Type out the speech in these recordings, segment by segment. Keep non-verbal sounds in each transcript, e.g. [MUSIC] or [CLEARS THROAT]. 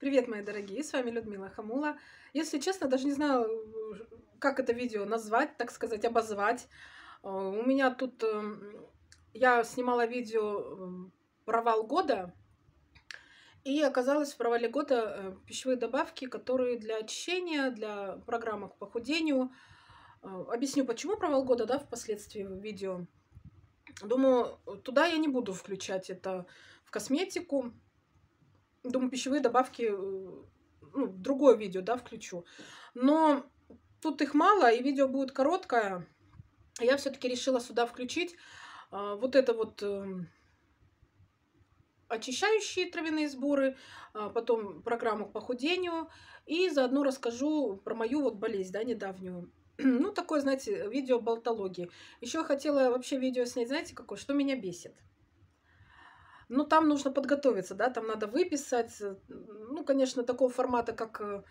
Привет, мои дорогие, с вами Людмила Хамула. Если честно, даже не знаю, как это видео назвать, так сказать, обозвать. Э, у меня тут... Эм, я снимала видео э, «Провал года», и оказалось в провале года э, пищевые добавки, которые для очищения, для программ к похудению. Объясню, почему провал года, да, впоследствии в видео. Думаю, туда я не буду включать это в косметику, Думаю, пищевые добавки, э, ну, другое видео, да, включу. Но тут их мало, и видео будет короткое. Я все-таки решила сюда включить э, вот это вот э, очищающие травяные сборы, э, потом программу к похудению, и заодно расскажу про мою вот болезнь, да, недавнюю. [CLEARS THROAT] Ну, такое, знаете, видео болтологии. Еще хотела вообще видео снять, знаете, какое, что меня бесит. Ну, там нужно подготовиться, да, там надо выписать. Э, ну, конечно, такого формата, как э,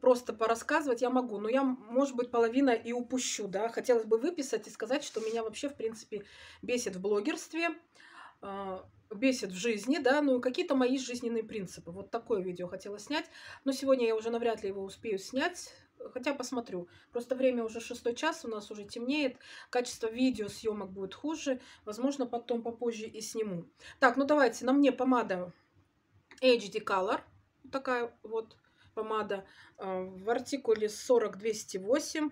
просто порассказывать, я могу, но я, может быть, половина и упущу, да. Хотелось бы выписать и сказать, что меня вообще, в принципе, бесит в блогерстве, а, бесит в жизни, да, ну какие-то мои жизненные принципы. Вот такое видео хотела снять, но сегодня я уже навряд ли его успею снять, хотя посмотрю. Просто время уже шестой час, у нас уже темнеет, качество видео съемок будет хуже, возможно, потом попозже и сниму. Так, ну давайте, на мне помада HD Color, такая вот помада э, в артикуле 40208,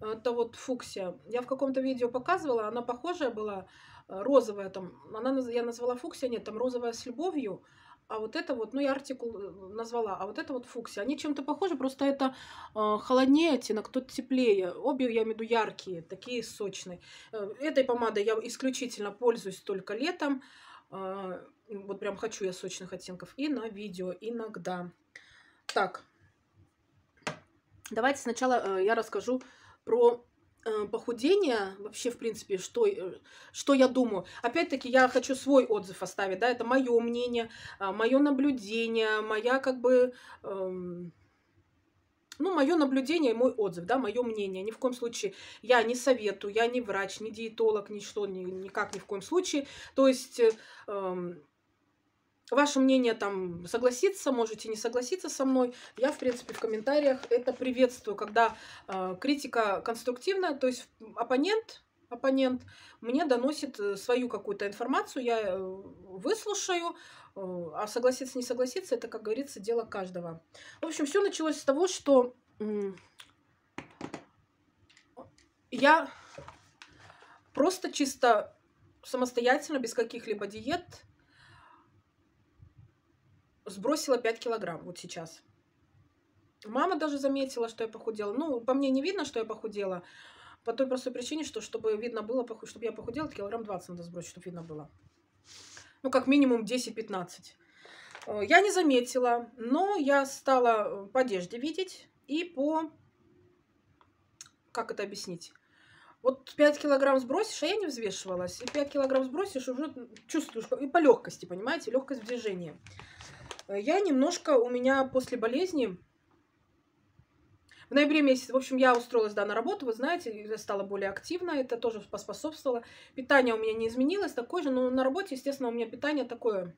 это вот фуксия. Я в каком-то видео показывала, она похожая была, э, розовая там, она, я назвала фуксия, нет, там розовая с любовью, а вот это вот, ну я артикул э, назвала, а вот это вот фукси Они чем-то похожи, просто это э, холоднее оттенок, тут теплее. Обе, я имею в виду, яркие, такие сочные. Э, этой помадой я исключительно пользуюсь только летом. Э, вот прям хочу я сочных оттенков и на видео иногда. Так, давайте сначала э, я расскажу про Э, похудения, вообще, в принципе, что, э, что я думаю. Опять-таки, я хочу свой отзыв оставить, да, это мое мнение, а, мое наблюдение, моя, как бы, эм, ну, мое наблюдение и мой отзыв, да, мое мнение. Ни в коем случае я не советую, я не врач, не диетолог, ничто, ни, никак, ни в коем случае. То есть, э, эм, Ваше мнение там согласиться, можете не согласиться со мной. Я, в принципе, в комментариях это приветствую, когда э, критика конструктивная, то есть оппонент оппонент мне доносит э, свою какую-то информацию, я э, выслушаю, э, а согласиться, не согласиться, это, как говорится, дело каждого. В общем, все началось с того, что я просто чисто самостоятельно, без каких-либо диет, сбросила 5 килограмм вот сейчас. Мама даже заметила, что я похудела. Ну, по мне не видно, что я похудела. По той простой причине, что чтобы видно было, чтобы я похудела, килограмм 20 надо сбросить, чтобы видно было. Ну, как минимум 10-15. Э, я не заметила, но я стала э, по одежде видеть и по... Как это объяснить? Вот 5 килограмм сбросишь, а я не взвешивалась. И 5 килограмм сбросишь, уже чувствуешь, и по легкости, понимаете, легкость в движении. Э, я немножко, у меня после болезни, в ноябре месяце, в общем, я устроилась, да, на работу, вы знаете, я стала более активна, это тоже поспособствовало. Питание у меня не изменилось такое же, но на работе, естественно, у меня питание такое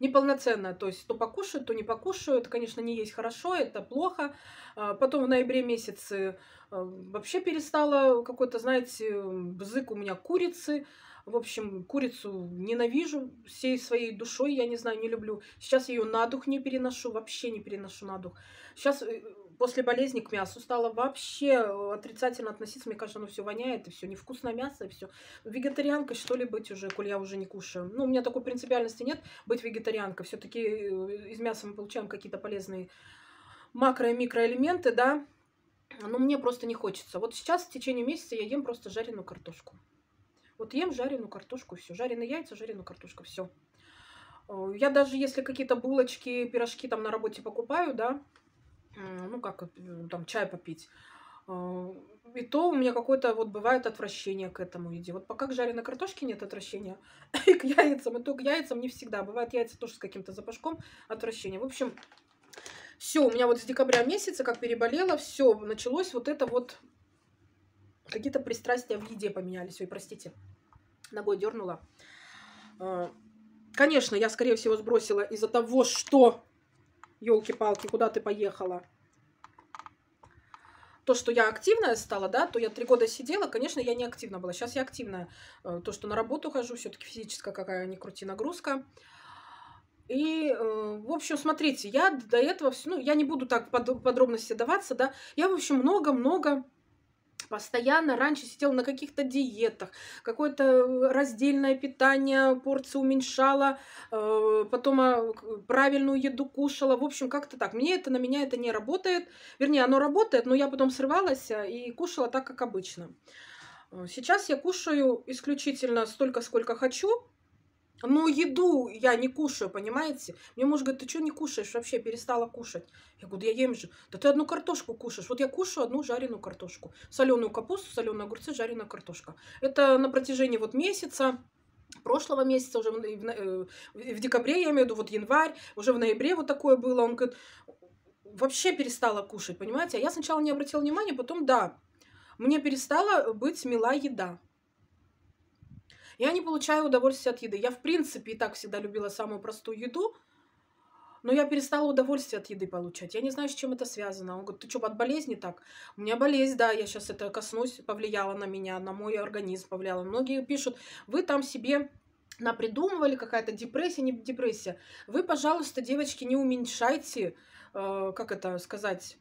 неполноценно, то есть то покушают, то не покушают, конечно, не есть хорошо, это плохо. А, потом в ноябре месяце а, вообще перестала какой-то, знаете, бзык у меня курицы, в общем, курицу ненавижу всей своей душой, я не знаю, не люблю. Сейчас ее на дух не переношу, вообще не переношу на дух. Сейчас э, после болезни к мясу стала вообще э, отрицательно относиться. Мне кажется, оно все воняет, и все невкусное мясо, и все. Вегетарианкой, что ли, быть уже, коль я уже не кушаю. Ну, у меня такой принципиальности нет быть вегетарианкой. Все-таки э, из мяса мы получаем какие-то полезные макро- и микроэлементы, да. Но мне просто не хочется. Вот сейчас в течение месяца я ем просто жареную картошку. Вот ем жареную картошку, все. Жареные яйца, жареную картошку, все. Э, я даже если какие-то булочки, пирожки там на работе покупаю, да, Э, ну, как э, ну, там, чай попить. Э, и то у меня какое-то вот бывает отвращение к этому еде. Вот пока к жареной картошке нет отвращения, [LAUGHS] и к яйцам, и то к яйцам не всегда. Бывают яйца тоже с каким-то запашком отвращения. В общем, все, у меня вот с декабря месяца, как переболела, все, началось вот это вот... Какие-то пристрастия в еде поменялись. Ой, простите, ногой дернула. Конечно, я, скорее всего, сбросила из-за того, что елки-палки, куда ты поехала? То, что я активная стала, да, то я три года сидела, конечно, я не активна была. Сейчас я активная. Э, то, что на работу хожу, все-таки физическая какая ни крути нагрузка. И, э, в общем, смотрите, я до этого, все, ну, я не буду так под подробности даваться, да, я, в общем, много-много постоянно раньше сидела на каких-то диетах, какое-то э, раздельное питание, порции уменьшала, э, потом э, правильную еду кушала, в общем, как-то так. Мне это, на меня это не работает, вернее, оно работает, но я потом срывалась и кушала так, как обычно. Сейчас я кушаю исключительно столько, сколько хочу, но «Ну, еду я не кушаю, понимаете? Мне муж говорит, ты что не кушаешь вообще? Перестала кушать. Я говорю, я ем же. Да ты одну картошку кушаешь. Вот я кушаю одну жареную картошку. Соленую капусту, соленые огурцы, жареная картошка. Это на протяжении вот месяца прошлого месяца, уже в, э, в, в декабре, я имею в виду, вот январь, уже в ноябре вот такое было, он говорит, вообще перестала кушать, понимаете? А я сначала не обратила внимания, потом да, мне перестала быть мила еда. Я не получаю удовольствия от еды. Я, в принципе, и так всегда любила самую простую еду, но я перестала удовольствие от еды получать. Я не знаю, с чем это связано. Он говорит, ты что, от болезни так? У меня болезнь, да, я сейчас это коснусь, повлияла на меня, на мой организм повлияла. Многие пишут, вы там себе напридумывали, какая-то депрессия, не депрессия. Вы, пожалуйста, девочки, не уменьшайте, э, как это сказать,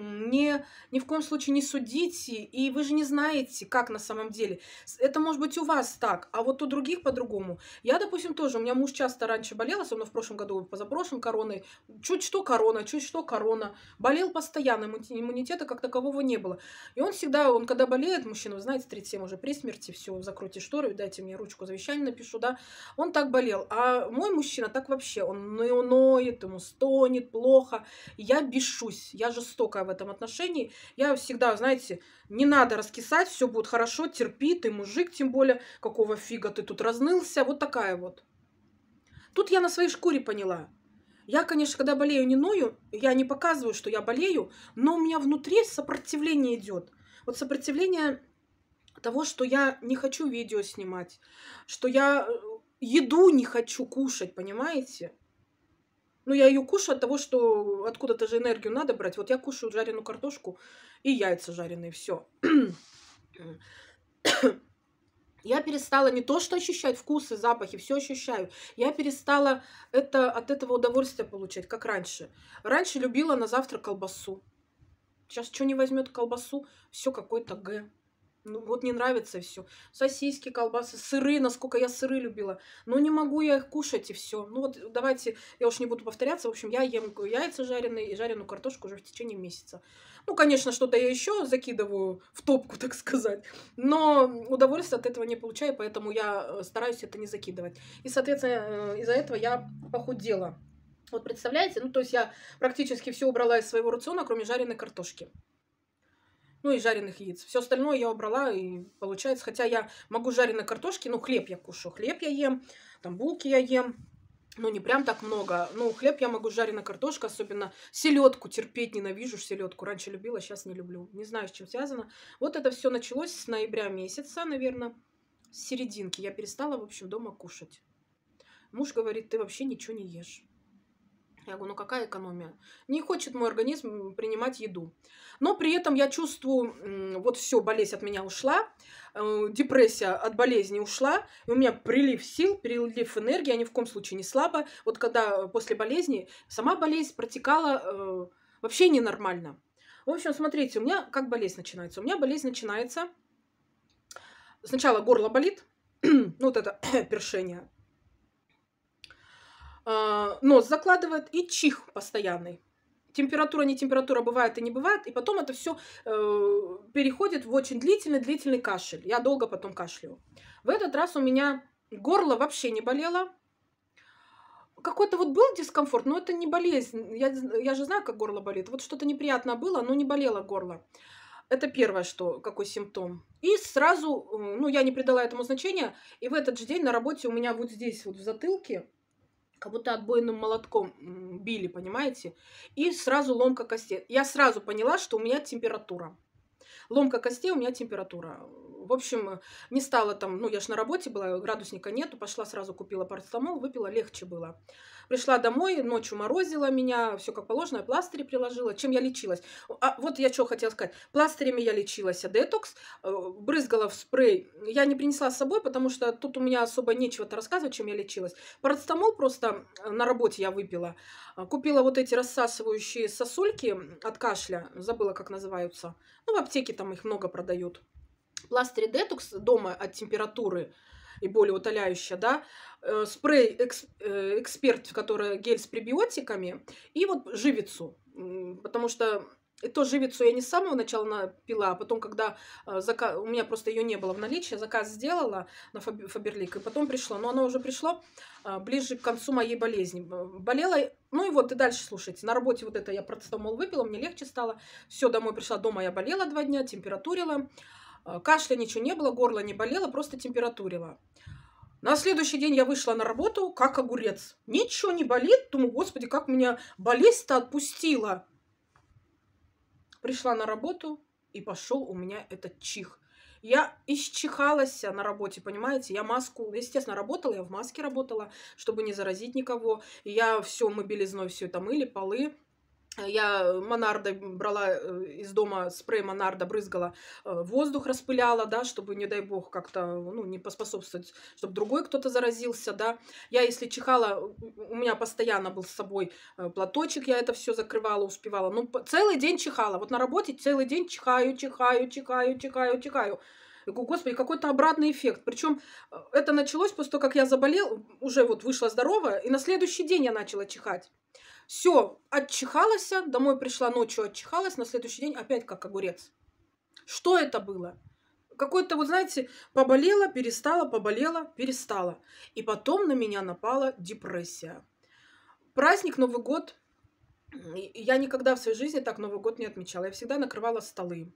не, ни в коем случае не судите, и вы же не знаете, как на самом деле. Это может быть у вас так, а вот у других по-другому. Я, допустим, тоже, у меня муж часто раньше болел, особенно в прошлом году, позапрошлым короной, чуть что корона, чуть что корона. Болел постоянно, иммунитета как такового не было. И он всегда, он когда болеет, мужчина, вы знаете, 37 уже при смерти, все, закройте шторы, дайте мне ручку завещания напишу, да, он так болел. А мой мужчина так вообще, он ноет, ему стонет, плохо. Я бешусь, я же жестокая в этом отношении. Я всегда, знаете, не надо раскисать, все будет хорошо, терпи, ты мужик, тем более, какого фига ты тут разнылся, вот такая вот. Тут я на своей шкуре поняла. Я, конечно, когда болею, не ною, я не показываю, что я болею, но у меня внутри сопротивление идет. Вот сопротивление того, что я не хочу видео снимать, что я э, еду не хочу кушать, понимаете? Ну, я ее кушаю от того, что откуда-то же энергию надо брать. Вот я кушаю жареную картошку и яйца жареные, все. [CLEARS THROAT] Я перестала не то что ощущать вкусы, запахи, все ощущаю. Я перестала это, от этого удовольствия получать, как раньше. Раньше любила на завтрак колбасу. Сейчас что не возьмет колбасу, все какой-то Г. Ну вот не нравится все. Сосиски, колбасы, сыры, насколько я сыры любила. Но ну, не могу я их кушать и все. Ну вот давайте, я уж не буду повторяться. В общем, я ем яйца жареные и жареную картошку уже в течение месяца. Ну, конечно, что-то я еще закидываю в топку, [LAUGHS] так сказать. Но удовольствия от этого не получаю, поэтому я э, стараюсь это не закидывать. И, соответственно, э, из-за этого я похудела. Вот представляете? Ну, то есть я практически все убрала из своего рациона, кроме жареной картошки ну и жареных яиц. Все остальное я убрала, и получается, хотя я могу жареной картошки, ну хлеб я кушаю, хлеб я ем, там булки я ем, ну не прям так много. Ну хлеб я могу жареной картошка, особенно селедку терпеть ненавижу селедку. Раньше любила, сейчас не люблю. Не знаю, с чем связано. Вот это все началось с ноября месяца, наверное, с серединки. Я перестала, в общем, дома кушать. Муж говорит, ты вообще ничего не ешь. Я говорю, ну какая экономия? Не хочет мой организм принимать еду. Но при этом я чувствую, вот все, болезнь от меня ушла, э, депрессия от болезни ушла, и у меня прилив сил, прилив энергии, я ни в коем случае не слабо. Вот когда э, после болезни, сама болезнь протекала э, вообще ненормально. В общем, смотрите, у меня как болезнь начинается? У меня болезнь начинается, сначала горло болит, [CLEARS THROAT] ну вот это [CLEARS THROAT] першение, а, нос закладывает и чих постоянный. Температура, не температура, бывает и не бывает. И потом это все э, переходит в очень длительный-длительный кашель. Я долго потом кашляю. В этот раз у меня горло вообще не болело. Какой-то вот был дискомфорт, но это не болезнь. Я, я же знаю, как горло болит. Вот что-то неприятное было, но не болело горло. Это первое, что, какой симптом. И сразу, э, ну, я не придала этому значения, и в этот же день на работе у меня вот здесь, вот в затылке, как будто отбойным молотком били, понимаете? И сразу ломка костей. Я сразу поняла, что у меня температура. Ломка костей, у меня температура. В общем, не стала там, ну, я ж на работе была, градусника нету, пошла сразу купила парацетамол, выпила, легче было. Пришла домой, ночью морозила меня, все как положено, пластыри приложила. Чем я лечилась? А вот я что хотела сказать. Пластырями я лечилась, а детокс, э, брызгала в спрей. Я не принесла с собой, потому что тут у меня особо нечего-то рассказывать, чем я лечилась. Парацетамол просто э, на работе я выпила. А, купила вот эти рассасывающие сосульки от кашля, забыла, как называются. Ну, в аптеке там их много продают пластырь детокс дома от температуры и более утоляющая, да, э, спрей экс, э, эксперт, который гель с пребиотиками, и вот живицу, потому что эту живицу я не с самого начала пила, а потом, когда э, заказ, у меня просто ее не было в наличии, заказ сделала на Фаберлик, и потом пришла. Но она уже пришла э, ближе к концу моей болезни. Болела, ну и вот, и дальше слушайте. На работе вот это я процетамол выпила, мне легче стало. Все, домой пришла, дома я болела два дня, температурила. Э, кашля ничего не было, горло не болело, просто температурила. На следующий день я вышла на работу, как огурец. Ничего не болит. Думаю, господи, как меня болезнь-то отпустила. Пришла на работу, и пошел у меня этот чих. Я исчихалась на работе, понимаете? Я маску, естественно, работала, я в маске работала, чтобы не заразить никого. Я все мы белизной все это мыли, полы я э, монарда брала э, из дома спрей монарда, брызгала, э, воздух распыляла, да, чтобы, не дай бог, как-то, ну, не поспособствовать, чтобы другой кто-то заразился, да. Я, если чихала, у меня постоянно был с собой платочек, я это все закрывала, успевала. Ну, целый день чихала. Вот на работе целый день чихаю, чихаю, чихаю, чихаю, чихаю. Я говорю, господи, какой-то обратный эффект. Причем это началось после того, как я заболела уже вот вышла здоровая, и на следующий день я начала чихать. Все, отчихалась, домой пришла ночью, отчихалась, на следующий день опять как огурец. Что это было? Какое-то, вот знаете, поболела, перестала, поболела, перестала. И потом на меня напала депрессия. Праздник, Новый год. Я никогда в своей жизни так Новый год не отмечала. Я всегда накрывала столы.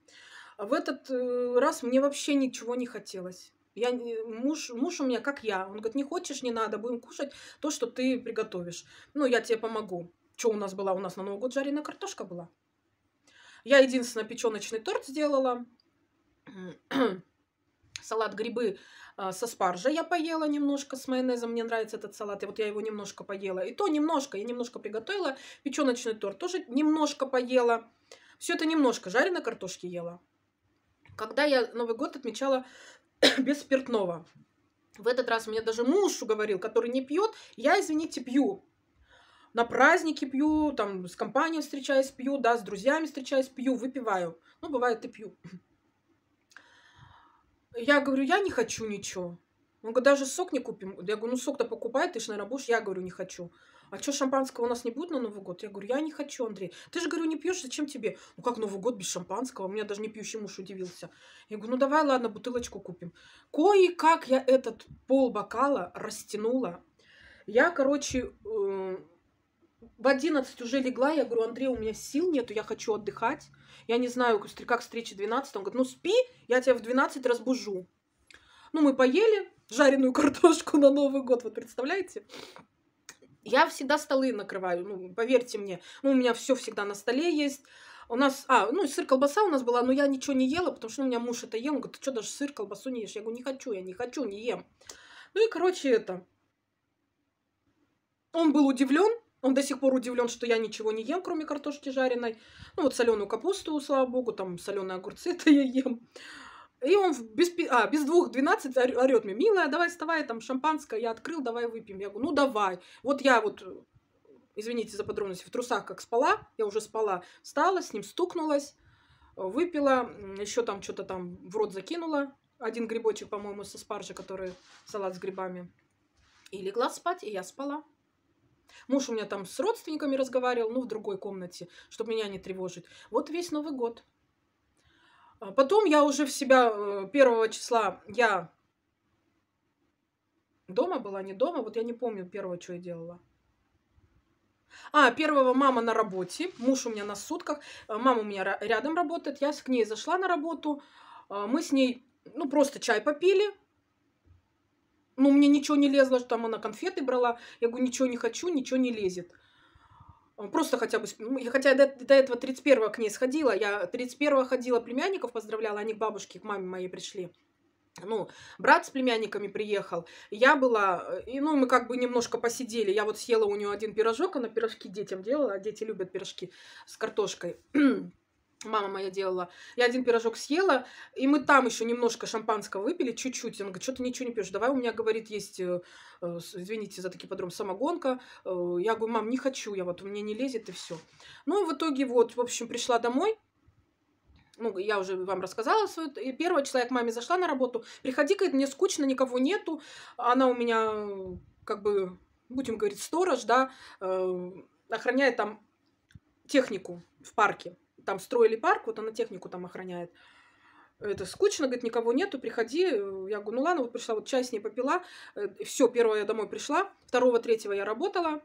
В этот э, раз мне вообще ничего не хотелось. Я, муж, муж у меня как я. Он говорит, не хочешь, не надо, будем кушать то, что ты приготовишь. Ну, я тебе помогу. Что у нас была? У нас на Новый год жареная картошка была. Я единственное печеночный торт сделала. [CLEARS THROAT] салат грибы а, со спаржей я поела немножко с майонезом. Мне нравится этот салат. И вот я его немножко поела. И то немножко. Я немножко приготовила. Печеночный торт тоже немножко поела. Все это немножко. Жареной картошки ела. Когда я Новый год отмечала [COUGHS] без спиртного. В этот раз меня даже муж уговорил, который не пьет, я, извините, пью. На праздники пью, там с компанией встречаюсь пью, да, с друзьями встречаюсь пью, выпиваю. Ну, бывает и пью. Я говорю, я не хочу ничего. Он говорит, даже сок не купим. Я говорю, ну сок-то покупай, ты же, наверное, будешь. Я говорю, не хочу а что, шампанского у нас не будет на Новый год? Я говорю, я не хочу, Андрей. Ты же, говорю, не пьешь, зачем тебе? Ну как Новый год без шампанского? У меня даже не пьющий муж удивился. Я говорю, ну давай, ладно, бутылочку купим. Кое-как я этот пол бокала растянула. Я, короче, э, в 11 уже легла, я говорю, Андрей, у меня сил нету, я хочу отдыхать. Я не знаю, как встречи 12, он говорит, ну спи, я тебя в 12 разбужу. Ну, мы поели жареную [LAUGHS] картошку на Новый год, вот представляете? Я всегда столы накрываю, ну, поверьте мне. Ну, у меня все всегда на столе есть. У нас, а, ну, сыр, колбаса у нас была, но я ничего не ела, потому что ну, у меня муж это ел. Он говорит, ты что, даже сыр, колбасу не ешь? Я говорю, не хочу, я не хочу, не ем. Ну и, короче, это... Он был удивлен, он до сих пор удивлен, что я ничего не ем, кроме картошки жареной. Ну, вот соленую капусту, слава богу, там соленые огурцы [LAUGHS] это я ем. И он без, а, без двух двенадцать орет мне, милая, давай вставай, там шампанское я открыл, давай выпьем. Я говорю, ну давай. Вот я вот, извините за подробности, в трусах как спала, я уже спала, встала, с ним стукнулась, выпила, еще там что-то там в рот закинула, один грибочек, по-моему, со спаржи, который салат с грибами. И легла спать, и я спала. Муж у меня там с родственниками разговаривал, ну, в другой комнате, чтобы меня не тревожить. Вот весь Новый год. А потом я уже в себя э, первого числа, я дома была, не дома, вот я не помню первого, что я делала. А, первого мама на работе, муж у меня на сутках, а мама у меня рядом работает, я к ней зашла на работу, а мы с ней, ну, просто чай попили, ну, мне ничего не лезло, что там она конфеты брала, я говорю, ничего не хочу, ничего не лезет. Э, просто хотя бы... Ну, хотя я до, до этого 31-го к ней сходила. Я 31-го ходила, племянников поздравляла. Они к бабушке, к маме моей пришли. Ну, брат с племянниками приехал. Я была... Э, и, ну, мы как бы немножко посидели. Я вот съела у нее один пирожок. Она пирожки детям делала. А дети любят пирожки с картошкой. [CLEARS THROAT] мама моя делала. Я один пирожок съела, и мы там еще немножко шампанского выпили, чуть-чуть. Она говорит, что ты ничего не пьешь, давай, у меня, говорит, есть, э, э, извините за такие подробности, самогонка. Э, я говорю, мам, не хочу, я вот, у меня не лезет, и все. Ну, в итоге вот, в общем, пришла домой, ну, я уже вам рассказала свою, и первого человек маме зашла на работу, приходи, говорит, мне скучно, никого нету, она у меня, как бы, будем говорить, сторож, да, э, охраняет там технику в парке там строили парк, вот она технику там охраняет. Это скучно, говорит, никого нету, приходи. Я говорю, ну ладно, вот пришла, вот чай с ней попила. Э, Все, первого я домой пришла, второго, третьего я работала,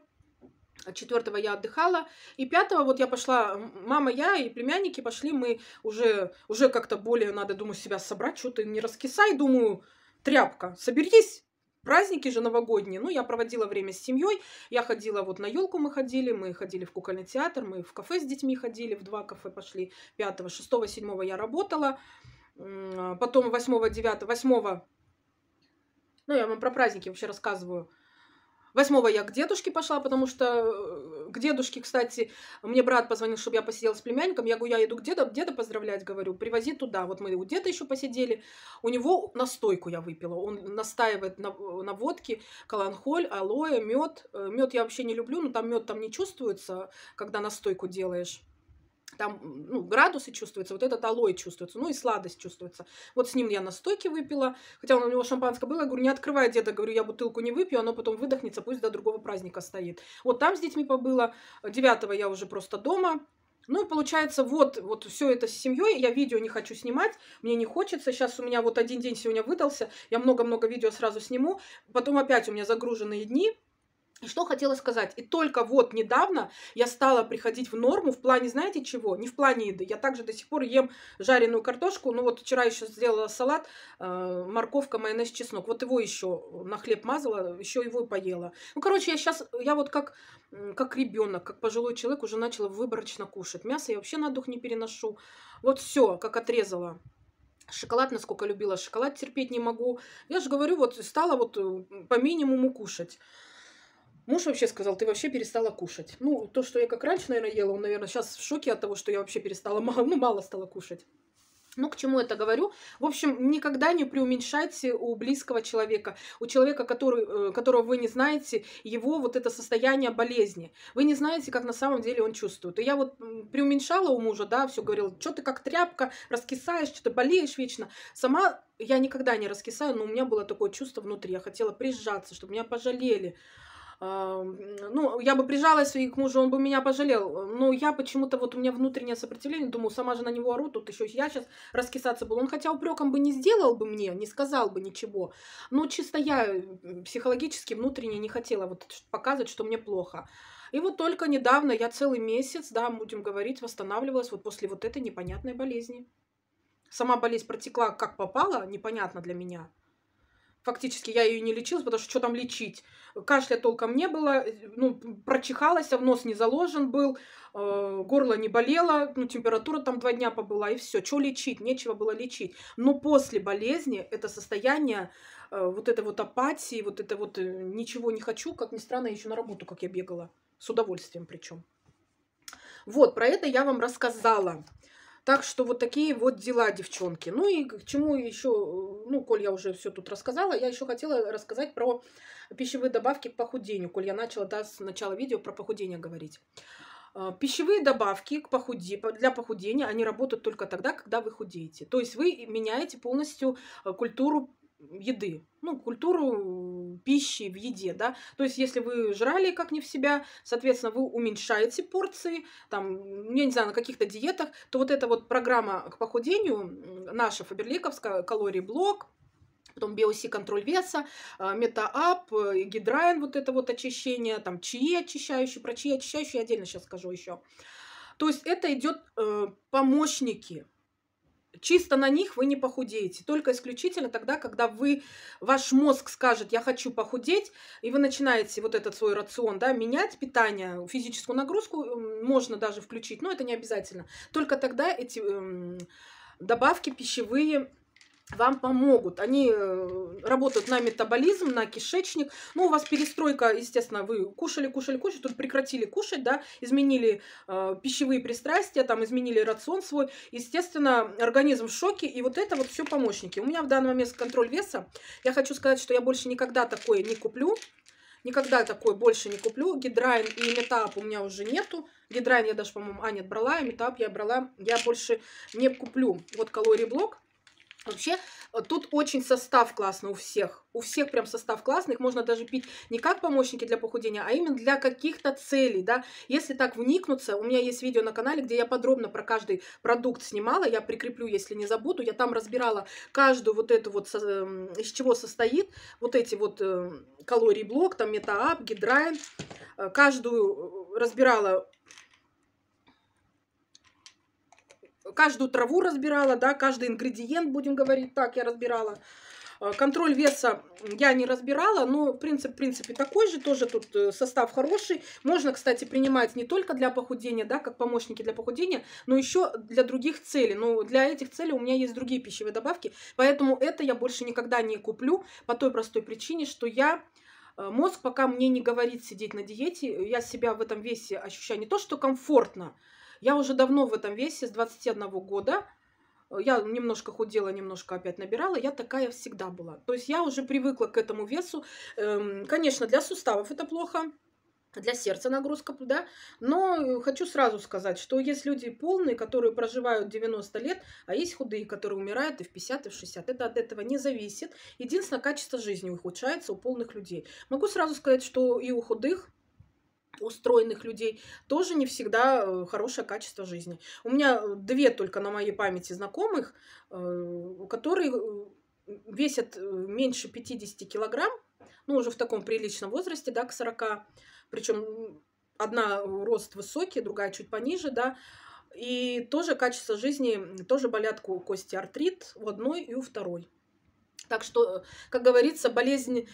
четвертого я отдыхала, и пятого вот я пошла, мама, я и племянники пошли, мы уже, уже как-то более надо, думаю, себя собрать, что ты не раскисай, думаю, тряпка, соберись, праздники же новогодние, ну, я проводила время с семьей, я ходила вот на елку мы ходили, мы ходили в кукольный театр, мы в кафе с детьми ходили, в два кафе пошли, 5, 6, 7 я работала, а потом 8, 9, 8, ну, я вам про праздники вообще рассказываю, Восьмого я к дедушке пошла, потому что э, к дедушке, кстати, мне брат позвонил, чтобы я посидела с племянником. Я говорю, я иду к деду, деда поздравлять, говорю, привози туда. Вот мы у деда еще посидели. У него настойку я выпила. Он настаивает на, э, на водке, каланхоль, алоэ, мед. Э, мед я вообще не люблю, но там мед там не чувствуется, когда настойку делаешь там ну, градусы чувствуются, вот этот алоэ чувствуется, ну и сладость чувствуется. Вот с ним я настойки выпила, хотя у него шампанское было, я говорю, не открывай, деда, говорю, я бутылку не выпью, оно потом выдохнется, пусть до другого праздника стоит. Вот там с детьми побыла, 9 я уже просто дома, ну и получается, вот, вот все это с семьей. Я видео не хочу снимать, мне не хочется. Сейчас у меня вот один день сегодня выдался. Я много-много видео сразу сниму. Потом опять у меня загруженные дни. И что хотела сказать, и только вот недавно я стала приходить в норму в плане, знаете чего, не в плане еды, я также до сих пор ем жареную картошку, ну вот вчера еще сделала салат, э, морковка, майонез, чеснок, вот его еще на хлеб мазала, еще его и поела. Ну, короче, я сейчас, я вот как, как ребенок, как пожилой человек уже начала выборочно кушать, мясо я вообще на дух не переношу, вот все, как отрезала. Шоколад, насколько любила шоколад, терпеть не могу. Я же говорю, вот стала вот э, по минимуму кушать. Муж вообще сказал, ты вообще перестала кушать. Ну, то, что я как раньше, наверное, ела, он, наверное, сейчас в шоке от того, что я вообще перестала, ну, мало стала кушать. Ну, к чему это говорю? В общем, никогда не преуменьшайте у близкого человека, у человека, который, э, которого вы не знаете, его вот это состояние болезни. Вы не знаете, как на самом деле он чувствует. И я вот преуменьшала у мужа, да, все говорила, что ты как тряпка, раскисаешь, что ты болеешь вечно. Сама я никогда не раскисаю, но у меня было такое чувство внутри. Я хотела прижаться, чтобы меня пожалели ну, я бы прижалась и к мужу, он бы меня пожалел. Но я почему-то, вот у меня внутреннее сопротивление, думаю, сама же на него ору, тут еще я сейчас раскисаться буду. Он хотя упреком бы не сделал бы мне, не сказал бы ничего. Но чисто я психологически, внутренне не хотела вот показывать, что мне плохо. И вот только недавно, я целый месяц, да, будем говорить, восстанавливалась вот после вот этой непонятной болезни. Сама болезнь протекла как попала, непонятно для меня фактически я ее не лечилась, потому что что там лечить? Кашля толком не было, э, ну, прочихалась, а в нос не заложен был, э, горло не болело, ну, температура там два дня побыла, и все. Что лечить? Нечего было лечить. Но после болезни это состояние э, вот это вот апатии, вот это вот э, ничего не хочу, как ни странно, еще на работу, как я бегала. С удовольствием причем. Вот, про это я вам рассказала. Так что вот такие вот дела, девчонки. Ну и к чему еще, э, ну, коль я уже все тут рассказала, я еще хотела рассказать про пищевые добавки к похудению, коль я начала, да, с начала видео про похудение говорить. А, пищевые добавки к похуде... для похудения, они работают только тогда, когда вы худеете. То есть вы меняете полностью э, культуру еды, ну, культуру э, пищи в еде, да. То есть, если вы жрали как не в себя, соответственно, вы уменьшаете порции, там, я не знаю, на каких-то диетах, то вот эта вот программа к похудению наша, Фаберликовская, калорий-блок, потом биоси контроль веса, э, метаап, э, гидрайн, вот это вот очищение, там, чаи очищающий, про чаи очищающий я отдельно сейчас скажу еще. То есть это идет э, помощники, чисто на них вы не похудеете. Только исключительно тогда, когда вы, ваш мозг скажет, я хочу похудеть, и вы начинаете вот этот свой рацион, да, менять питание, физическую нагрузку можно даже включить, но это не обязательно. Только тогда эти эм, добавки пищевые вам помогут. Они э, работают на метаболизм, на кишечник. Ну, у вас перестройка, естественно, вы кушали, кушали, кушали, тут прекратили кушать, да, изменили э, пищевые пристрастия, там, изменили рацион свой. Естественно, организм в шоке, и вот это вот все помощники. У меня в данный момент контроль веса. Я хочу сказать, что я больше никогда такое не куплю. Никогда такой больше не куплю. Гидрайн и метап у меня уже нету. Гидрайн я даже, по-моему, а, нет, брала, а метап я брала. Я больше не куплю. Вот калорий блок. Вообще, э, тут очень состав классно у всех. У всех прям состав классный. Их можно даже пить не как помощники для похудения, а именно для каких-то целей, да. Если так вникнуться, у меня есть видео на канале, где я подробно про каждый продукт снимала. Я прикреплю, если не забуду. Я там разбирала каждую вот эту вот, эм, из чего состоит вот эти вот э, калорий блок, там метаап, гидрайн. Э, каждую разбирала каждую траву разбирала, да, каждый ингредиент, будем говорить так, я разбирала. Э, контроль веса я не разбирала, но принцип, в принципе, такой же, тоже тут э, состав хороший. Можно, кстати, принимать не только для похудения, да, как помощники для похудения, но еще для других целей. Но для этих целей у меня есть другие пищевые добавки, поэтому это я больше никогда не куплю по той простой причине, что я э, мозг пока мне не говорит сидеть на диете, я себя в этом весе ощущаю не то, что комфортно, я уже давно в этом весе, с 21 года. Э, я немножко худела, немножко опять набирала. Я такая всегда была. То есть я уже привыкла к этому весу. Эм, конечно, для суставов это плохо для сердца нагрузка, да. Но э, хочу сразу сказать, что есть люди полные, которые проживают 90 лет, а есть худые, которые умирают и в 50, и в 60. Это от этого не зависит. Единственное, качество жизни ухудшается у полных людей. Могу сразу сказать, что и у худых устроенных людей, тоже не всегда э, хорошее качество жизни. У меня э, две только на моей памяти знакомых, э, которые весят меньше 50 килограмм, ну, уже в таком приличном возрасте, да, к 40, причем одна рост высокий, другая чуть пониже, да, и тоже качество жизни, тоже болят кости артрит у одной и у второй. Так что, э, как говорится, болезнь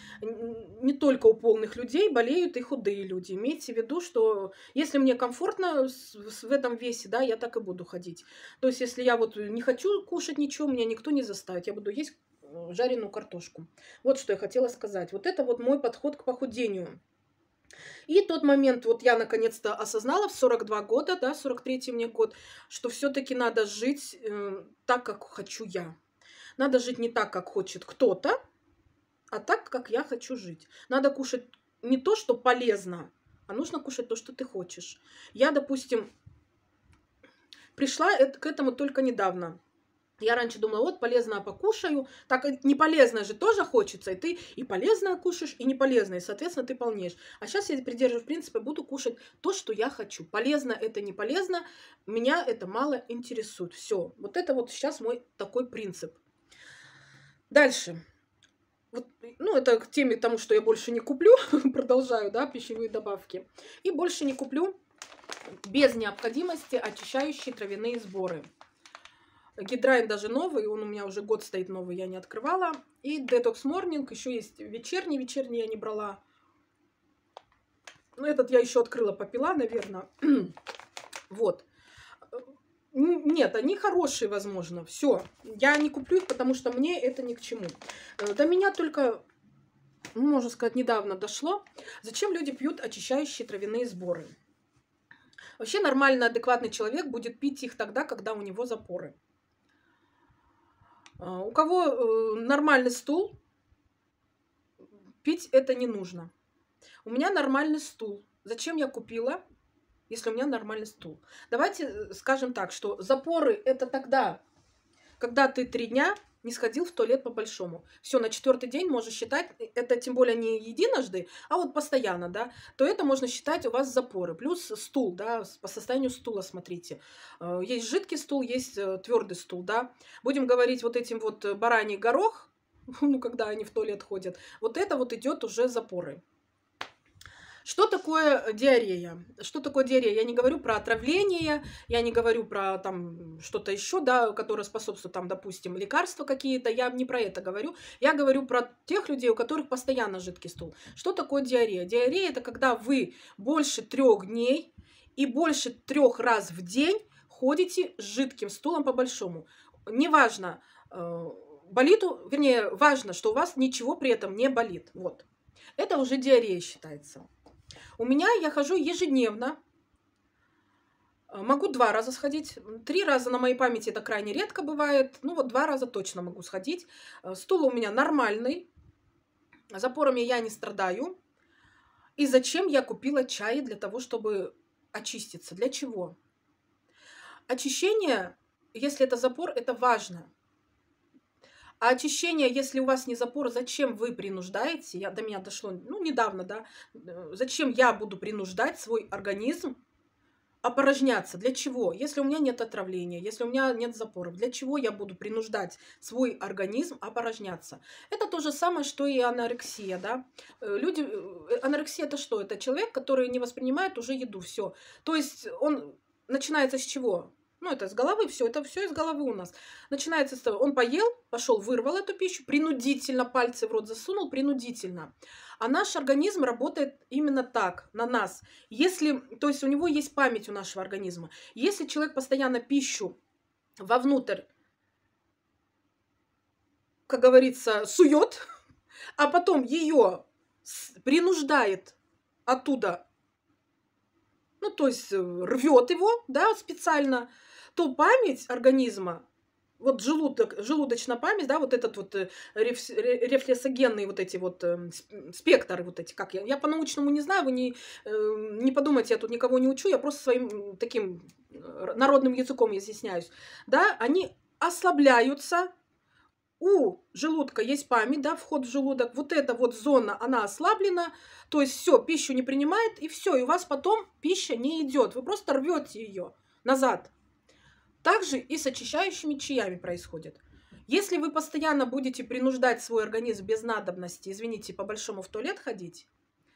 не только у полных людей, болеют и худые люди. Имейте в виду, что если мне комфортно в этом весе, да, я так и буду ходить. То есть, если я вот не хочу кушать ничего, меня никто не заставит, я буду есть э, жареную картошку. Вот что я хотела сказать. Вот это вот мой подход к похудению. И тот момент, вот я наконец-то осознала в 42 года, да, 43 мне год, что все-таки надо жить э, так, как хочу я. Надо жить не так, как хочет кто-то, а так, как я хочу жить. Надо кушать не то, что полезно, а нужно кушать то, что ты хочешь. Я, допустим, пришла к этому только недавно. Я раньше думала, вот полезно а покушаю, так не полезно же тоже хочется, и ты и полезно кушаешь, и не полезно, и, соответственно, ты полнеешь. А сейчас я придерживаюсь принципа, буду кушать то, что я хочу. Полезно это, не полезно, меня это мало интересует. Все, вот это вот сейчас мой такой принцип. Дальше. Вот, ну, это к теме тому, что я больше не куплю. [LAUGHS] Продолжаю, да, пищевые добавки. И больше не куплю без необходимости очищающие травяные сборы. Гидрайн даже новый, он у меня уже год стоит новый, я не открывала. И Detox Morning, еще есть вечерний, вечерний я не брала. Ну, этот я еще открыла, попила, наверное. [CLEARS THROAT] вот. Нет, они хорошие, возможно. Все. Я не куплю их, потому что мне это ни к чему. Э, до меня только, ну, можно сказать, недавно дошло. Зачем люди пьют очищающие травяные сборы? Вообще нормально, адекватный человек будет пить их тогда, когда у него запоры. Э, у кого э, нормальный стул, пить это не нужно. У меня нормальный стул. Зачем я купила если у меня нормальный стул. Давайте э, скажем так, что запоры это тогда, когда ты три дня не сходил в туалет по-большому. Все, на четвертый день можно считать, э, это тем более не единожды, а вот постоянно, да, то это можно считать у вас запоры. Плюс стул, да, по состоянию стула смотрите. Э, есть жидкий стул, есть твердый стул, да. Будем говорить вот этим вот бараний горох, [LAUGHS] ну, когда они в туалет ходят, вот это вот идет уже запоры. Что такое диарея? Что такое диарея? Я не говорю про отравление, я не говорю про там что-то еще, да, которое способствует там, допустим, лекарства какие-то. Я не про это говорю. Я говорю про тех людей, у которых постоянно жидкий стул. Что такое диарея? Диарея это когда вы больше трех дней и больше трех раз в день ходите с жидким стулом по большому. Неважно, э, болит, вернее, важно, что у вас ничего при этом не болит. Вот. Это уже диарея считается. У меня я хожу ежедневно. Могу два раза сходить. Три раза на моей памяти это крайне редко бывает. Ну вот два раза точно могу сходить. Э, стул у меня нормальный. Запорами я не страдаю. И зачем я купила чай для того, чтобы очиститься? Для чего? Очищение, если это запор, это важно. А очищение, если у вас не запор, зачем вы принуждаете? Я, до меня дошло, ну, недавно, да. Э, зачем я буду принуждать свой организм опорожняться? Для чего? Если у меня нет отравления, если у меня нет запоров, для чего я буду принуждать свой организм опорожняться? Это то же самое, что и анорексия, да. Э, люди, э, анорексия это что? Это человек, который не воспринимает уже еду, все. То есть он начинается с чего? Ну, это с головы все, это все из головы у нас. Начинается с того, он поел, пошел, вырвал эту пищу, принудительно пальцы в рот засунул, принудительно. А наш организм работает именно так, на нас. Если, то есть у него есть память у нашего организма. Если человек постоянно пищу вовнутрь, как говорится, сует, а потом ее принуждает оттуда ну, то есть э, рвет его, да, специально, то память организма, вот желудок, желудочная память, да, вот этот вот э, реф, рефлексогенный вот эти вот э, спектры, вот эти, как я, я по-научному не знаю, вы не, эм, не подумайте, я тут никого не учу, я просто своим таким э, народным языком изъясняюсь, да, они ослабляются, у желудка есть память, да, вход в желудок, вот эта вот зона, она ослаблена, то есть все, пищу не принимает, и все, и у вас потом пища не идет, вы просто рвете ее назад. Также и с очищающими чаями происходит. Если вы постоянно будете принуждать свой организм без надобности, извините, по-большому в туалет ходить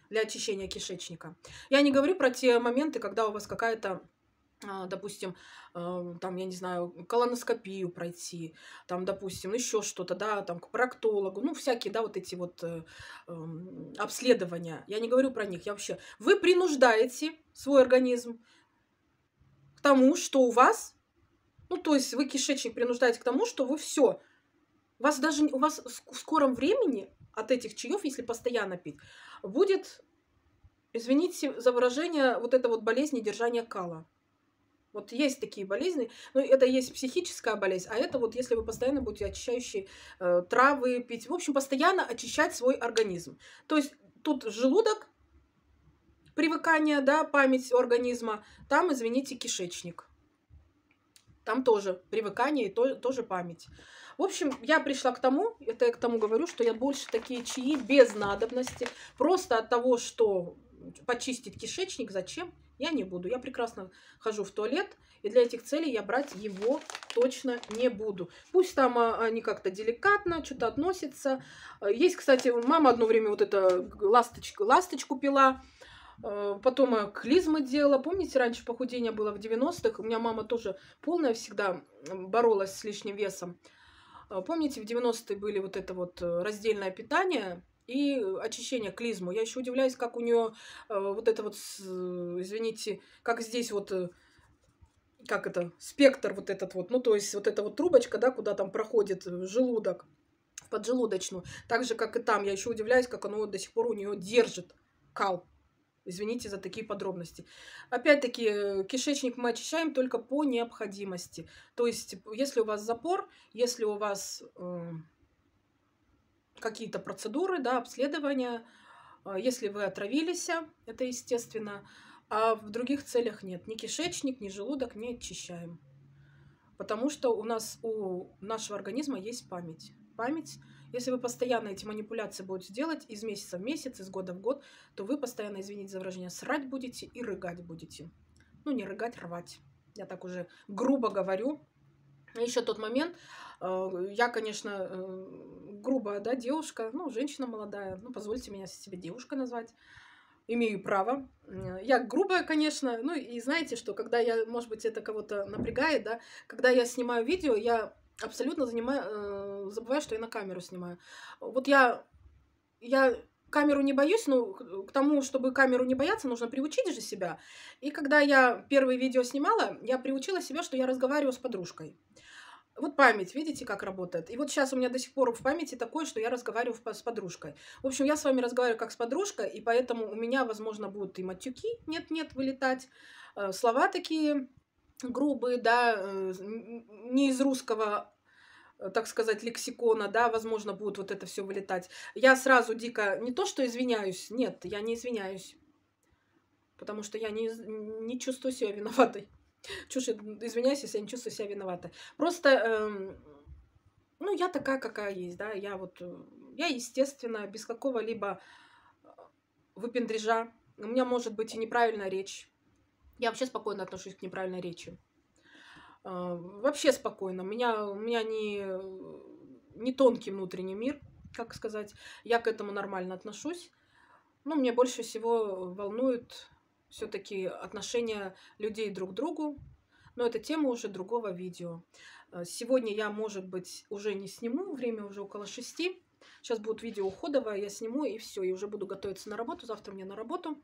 для очищения кишечника, я не говорю про те моменты, когда у вас какая-то а, допустим, э, там, я не знаю, колоноскопию пройти, там, допустим, еще что-то, да, там, к проктологу, ну, всякие, да, вот эти вот э, эм, обследования. Я не говорю про них, я вообще... Вы принуждаете свой организм к тому, что у вас ну, то есть вы кишечник принуждаете к тому, что вы все. Вас даже у вас в скором времени от этих чаев, если постоянно пить, будет, извините за выражение, вот это вот болезнь держания кала. Вот есть такие болезни, но это есть психическая болезнь, а это вот если вы постоянно будете очищающие э, травы пить, в общем, постоянно очищать свой организм. То есть тут желудок, привыкание, да, память организма, там, извините, кишечник. Там тоже привыкание и то, тоже память. В общем, я пришла к тому, это я к тому говорю, что я больше такие чаи без надобности. Просто от того, что почистить кишечник, зачем, я не буду. Я прекрасно хожу в туалет, и для этих целей я брать его точно не буду. Пусть там а, они как-то деликатно что-то относятся. Есть, кстати, мама одно время вот это ласточку, ласточку пила, Э, потом э, клизмы делала. Помните, раньше похудение было в 90-х? У меня мама тоже полная всегда боролась с лишним весом. Э, помните, в 90-е были вот это вот раздельное питание и очищение клизму. Я еще удивляюсь, как у нее вот это вот, извините, как здесь вот как это, спектр вот этот вот, ну, то есть вот эта вот трубочка, да, куда там проходит желудок, поджелудочную. Так же, как и там. Я еще удивляюсь, как оно до сих пор у нее держит кал. Извините за такие подробности. Опять-таки, э, кишечник мы очищаем только по необходимости. То есть, типа, если у вас запор, если у вас э, какие-то процедуры, да, обследования, э, если вы отравились, это естественно, а в других целях нет. Ни кишечник, ни желудок не очищаем. Потому что у нас, у нашего организма есть память. Память если вы постоянно эти манипуляции будете делать из месяца в месяц, из года в год, то вы постоянно, извините за выражение, срать будете и рыгать будете. Ну, не рыгать, рвать. Я так уже грубо говорю. Еще тот момент, э, я, конечно, э, грубая, да, девушка, ну, женщина молодая, ну, позвольте меня себе девушкой назвать, имею право. Э, я грубая, конечно, ну, и знаете, что когда я, может быть, это кого-то напрягает, да, когда я снимаю видео, я абсолютно занимаю, э, забываю, что я на камеру снимаю. Вот я, я камеру не боюсь, но к тому, чтобы камеру не бояться, нужно приучить же себя. И когда я первые видео снимала, я приучила себя, что я разговариваю с подружкой. Вот память, видите, как работает. И вот сейчас у меня до сих пор в памяти такое, что я разговариваю с подружкой. В общем, я с вами разговариваю как с подружкой, и поэтому у меня, возможно, будут и матюки, нет-нет, вылетать, э, слова такие грубые, да, э, не из русского э, так сказать, лексикона, да, возможно, будет вот это все вылетать. Я сразу дико не то, что извиняюсь, нет, я не извиняюсь, потому что я не, не чувствую себя виноватой. [LAUGHS] Чушь, извиняюсь, если я не чувствую себя виноватой. Просто, эм, ну, я такая, какая есть, да, я вот, э, я, естественно, без какого-либо выпендрежа, у меня может быть и неправильная речь, я вообще спокойно отношусь к неправильной речи. А, вообще спокойно. У меня, у меня не, не тонкий внутренний мир, как сказать. Я к этому нормально отношусь. Но мне больше всего волнует все-таки отношения людей друг к другу. Но это тема уже другого видео. А, сегодня я, может быть, уже не сниму. Время уже около шести. Сейчас будет видео уходовое, я сниму и все, и уже буду готовиться на работу. Завтра мне на работу.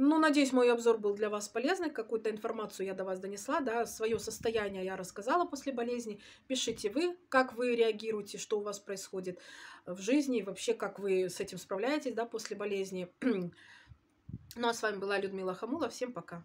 Ну, надеюсь, мой обзор был для вас полезный. Какую-то информацию я до вас донесла, да, свое состояние я рассказала после болезни. Пишите вы, как вы реагируете, что у вас происходит э, в жизни, вообще, как вы с этим справляетесь, да, после болезни. [CLEARS THROAT] ну, а с вами была Людмила Хамула. Всем пока.